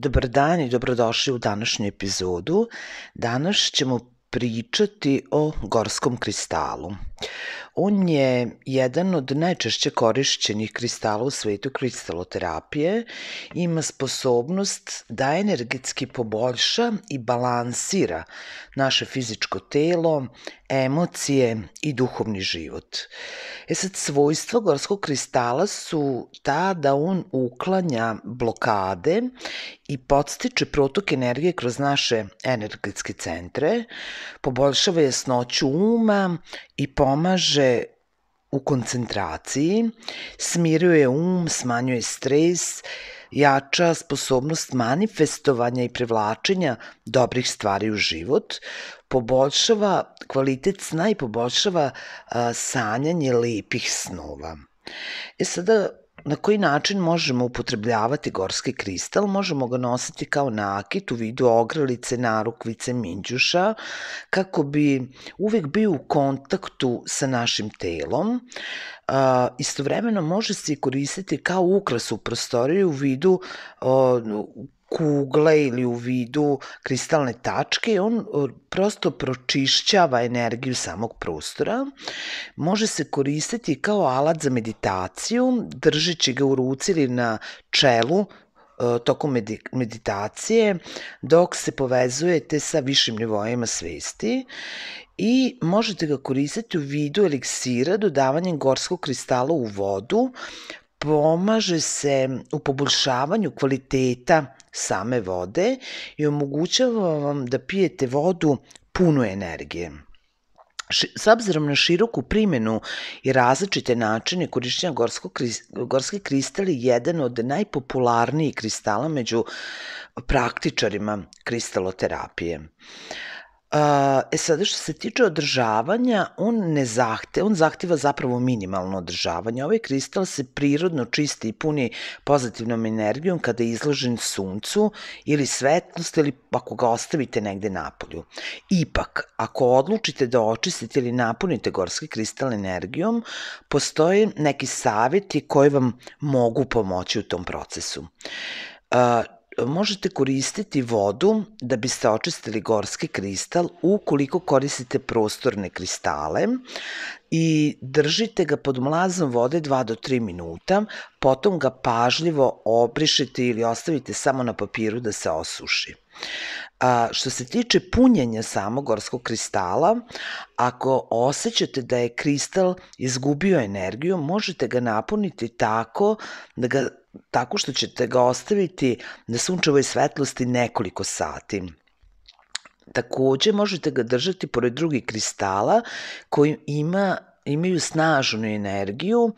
Dobar dan i dobrodošli u današnju epizodu. Danas ćemo pričati o gorskom kristalu. On je jedan od najčešće korišćenih kristala u svetu kristaloterapije. Ima sposobnost da energetski poboljša i balansira naše fizičko telo, emocije i duhovni život. E sad, svojstva gorskog kristala su ta da on uklanja blokade i podstiče protok energije kroz naše energetske centre, poboljšava jasnoću uma i pomaže u koncentraciji, smiruje um, smanjuje stres, jača sposobnost manifestovanja i privlačenja dobrih stvari u život, poboljšava kvalitet sna i poboljšava a, sanjanje lepih snova. E sada, na koji način možemo upotrebljavati gorski kristal, možemo ga nositi kao nakit u vidu ogrlice, narukvice, minđuša, kako bi uvek bio u kontaktu sa našim telom. Istovremeno može se koristiti kao ukras u prostoriju u vidu kugle ili u vidu kristalne tačke i on prosto pročišćava energiju samog prostora. Može se koristiti kao alat za meditaciju, držeći ga u ruci ili na čelu tokom meditacije dok se povezujete sa višim nivoima svesti i možete ga koristiti u vidu eliksira dodavanjem gorskog kristala u vodu pomaže se u poboljšavanju kvaliteta same vode i omogućava vam da pijete vodu punu energije. S obzirom na široku primjenu i različite načine korišćenja gorsko, gorski kristali je jedan od najpopularnijih kristala među praktičarima kristaloterapije. Uh, e sada što se tiče održavanja, on ne zahte, on zahteva zapravo minimalno održavanje. Ovaj kristal se prirodno čisti i puni pozitivnom energijom kada je izložen suncu ili svetlost ili ako ga ostavite negde napolju. Ipak, ako odlučite da očistite ili napunite gorski kristal energijom, postoje neki savjeti koji vam mogu pomoći u tom procesu. Uh, možete koristiti vodu da biste očistili gorski kristal ukoliko koristite prostorne kristale i držite ga pod mlazom vode 2 do 3 minuta, potom ga pažljivo obrišite ili ostavite samo na papiru da se osuši. A, što se tiče punjenja samog gorskog kristala, ako osjećate da je kristal izgubio energiju, možete ga napuniti tako da ga tako što ćete ga ostaviti na sunčevoj svetlosti nekoliko sati. Takođe možete ga držati pored drugih kristala koji ima imaju snažnu energiju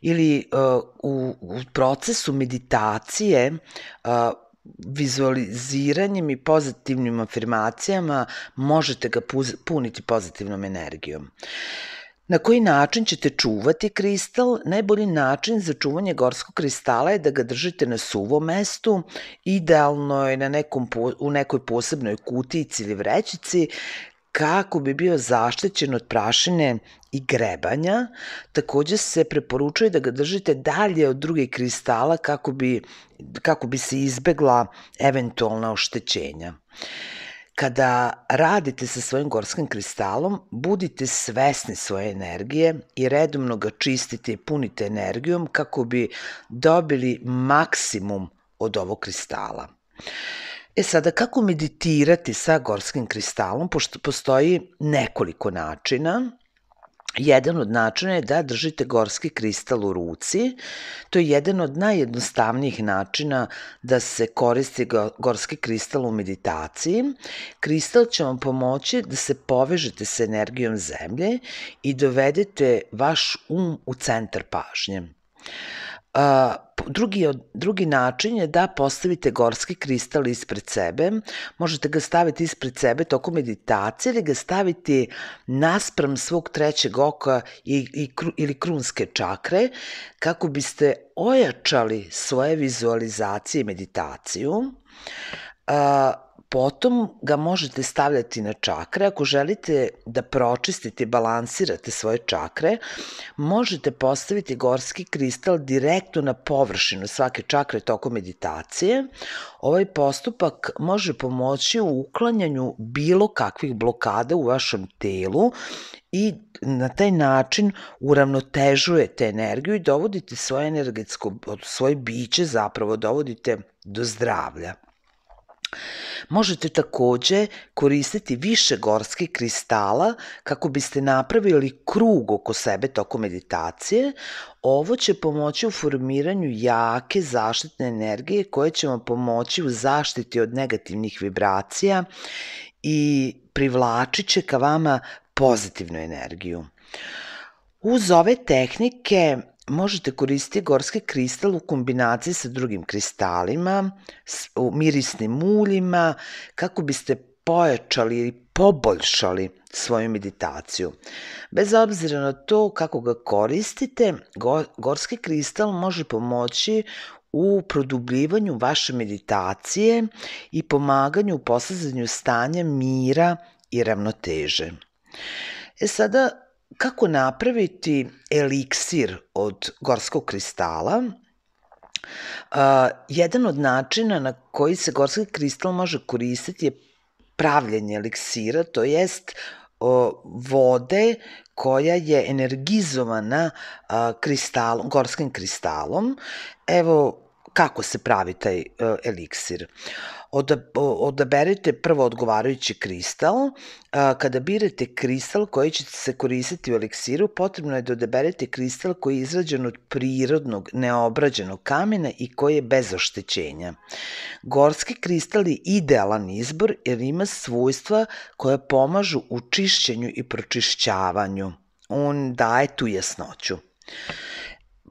ili uh, u, u procesu meditacije uh, vizualiziranjem i pozitivnim afirmacijama možete ga puz, puniti pozitivnom energijom. Na koji način ćete čuvati kristal? Najbolji način za čuvanje gorskog kristala je da ga držite na suvom mestu, idealno je na nekom, u nekoj posebnoj kutici ili vrećici, kako bi bio zaštećen od prašine i grebanja. Takođe se preporučuje da ga držite dalje od drugih kristala kako bi, kako bi se izbegla eventualna oštećenja. Kada radite sa svojim gorskim kristalom, budite svesni svoje energije i redomno ga čistite i punite energijom kako bi dobili maksimum od ovog kristala. E sada, kako meditirati sa gorskim kristalom, pošto postoji nekoliko načina, Jedan od načina je da držite gorski kristal u ruci. To je jedan od najjednostavnijih načina da se koristi gorski kristal u meditaciji. Kristal će vam pomoći da se povežete sa energijom zemlje i dovedete vaš um u centar pažnje drugi, drugi način je da postavite gorski kristal ispred sebe. Možete ga staviti ispred sebe tokom meditacije ili ga staviti naspram svog trećeg oka i, i, ili krunske čakre kako biste ojačali svoje vizualizacije i meditaciju. Potom ga možete stavljati na čakre. Ako želite da pročistite i balansirate svoje čakre, možete postaviti gorski kristal direktno na površinu svake čakre tokom meditacije. Ovaj postupak može pomoći u uklanjanju bilo kakvih blokada u vašem telu i na taj način uravnotežujete energiju i dovodite svoje energetsko, svoje biće zapravo dovodite do zdravlja. Možete takođe koristiti više gorskih kristala kako biste napravili krug oko sebe tokom meditacije. Ovo će pomoći u formiranju jake zaštitne energije koje će vam pomoći u zaštiti od negativnih vibracija i privlačit će ka vama pozitivnu energiju. Uz ove tehnike možete koristiti gorski kristal u kombinaciji sa drugim kristalima, s mirisnim uljima, kako biste pojačali ili poboljšali svoju meditaciju. Bez obzira na to kako ga koristite, gorski kristal može pomoći u produbljivanju vaše meditacije i pomaganju u postizanju stanja mira i ravnoteže. E sada kako napraviti eliksir od gorskog kristala, Uh, jedan od načina na koji se gorski kristal može koristiti je pravljenje eliksira, to jest uh, vode koja je energizovana uh, kristal, gorskim kristalom. Evo kako se pravi taj uh, eliksir. Uh, Odaberite prvo odgovarajući kristal. Kada birate kristal koji ćete se koristiti u eliksiru, potrebno je da odaberete kristal koji je izrađen od prirodnog, neobrađenog kamena i koji je bez oštećenja. Gorski kristal je idealan izbor jer ima svojstva koja pomažu u čišćenju i pročišćavanju. On daje tu jasnoću.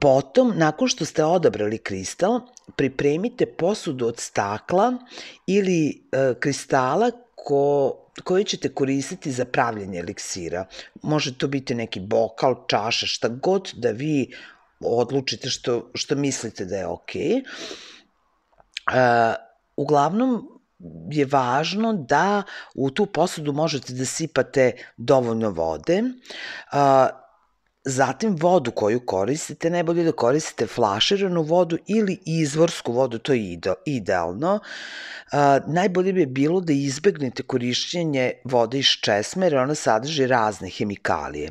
Potom, nakon što ste odabrali kristal, pripremite posudu od stakla ili e, kristala ko, koji ćete koristiti za pravljanje eliksira. Može to biti neki bokal, čaša, šta god da vi odlučite što, što mislite da je ok. Okay. E, uglavnom, je važno da u tu posudu možete da sipate dovoljno vode. E, Zatim vodu koju koristite, najbolje da koristite flaširanu vodu ili izvorsku vodu, to je idealno. najbolje bi bilo da izbegnete korišćenje vode iz česme jer ona sadrži razne hemikalije.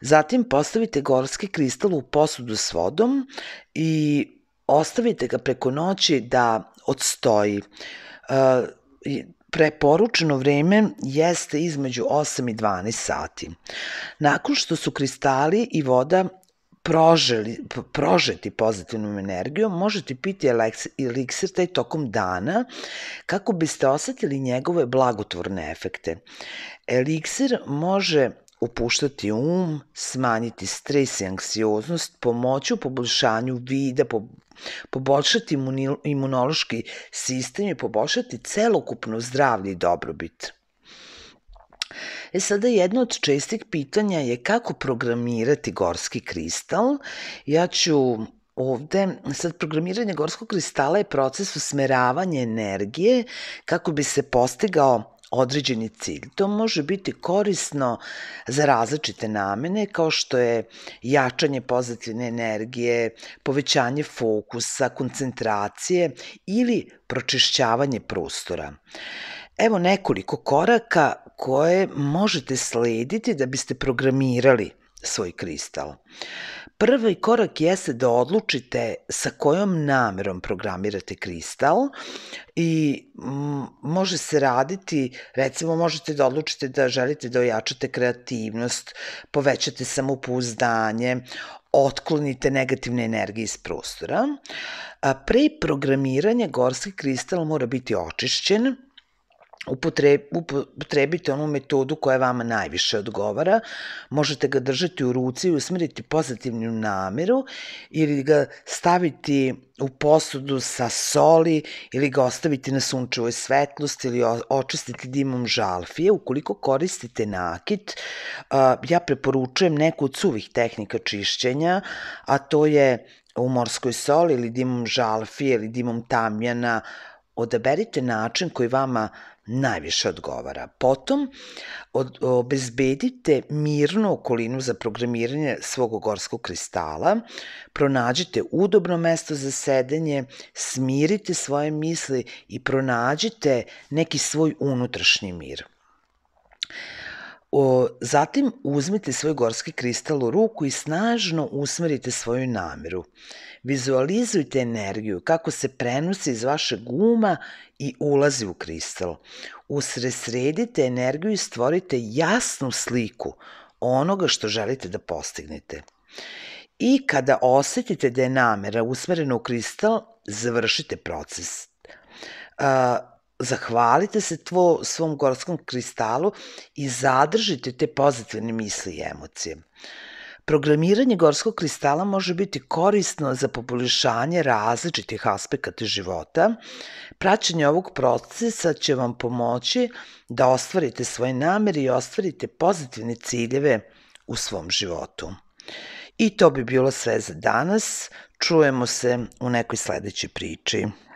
Zatim postavite gorski kristal u posudu s vodom i ostavite ga preko noći da odstoji. Preporučeno vreme jeste između 8 i 12 sati. Nakon što su kristali i voda proželi, prožeti pozitivnom energijom, možete piti eliksir taj tokom dana kako biste osetili njegove blagotvorne efekte. Eliksir može opuštati um, smanjiti stres i anksioznost, pomoći u poboljšanju vida, poboljšati imunološki sistem i poboljšati celokupno zdravlje i dobrobit. E sada jedno od čestih pitanja je kako programirati gorski kristal. Ja ću ovde, sad programiranje gorskog kristala je proces usmeravanja energije kako bi se postigao određeni cilj. To može biti korisno za različite namene kao što je jačanje pozitivne energije, povećanje fokusa, koncentracije ili pročišćavanje prostora. Evo nekoliko koraka koje možete slediti da biste programirali svoj kristal. Prvi korak jeste da odlučite sa kojom namerom programirate kristal i može se raditi, recimo možete da odlučite da želite da ojačate kreativnost, povećate samopouzdanje, otklonite negativne energije iz prostora. Pre programiranja gorski kristal mora biti očišćen, upotrebite onu metodu koja vama najviše odgovara. Možete ga držati u ruci i usmeriti pozitivnu nameru ili ga staviti u posudu sa soli ili ga ostaviti na sunčevoj svetlosti ili očistiti dimom žalfije. Ukoliko koristite nakit, ja preporučujem neku od suvih tehnika čišćenja, a to je u morskoj soli ili dimom žalfije ili dimom tamjana, odaberite način koji vama najviše odgovara. Potom od, obezbedite mirnu okolinu za programiranje svog gorskog kristala, pronađite udobno mesto za sedenje, smirite svoje misli i pronađite neki svoj unutrašnji mir. O, zatim uzmite svoj gorski kristal u ruku i snažno usmerite svoju nameru. Vizualizujte energiju kako se prenosi iz vašeg uma i ulazi u kristal. Usresredite energiju i stvorite jasnu sliku onoga što želite da postignete. I kada osetite da je namera usmerena u kristal, završite proces. Uh, zahvalite se tvo, svom gorskom kristalu i zadržite te pozitivne misli i emocije. Programiranje gorskog kristala može biti korisno za poboljšanje različitih aspekata života. Praćenje ovog procesa će vam pomoći da ostvarite svoje namere i ostvarite pozitivne ciljeve u svom životu. I to bi bilo sve za danas. Čujemo se u nekoj sledećoj priči.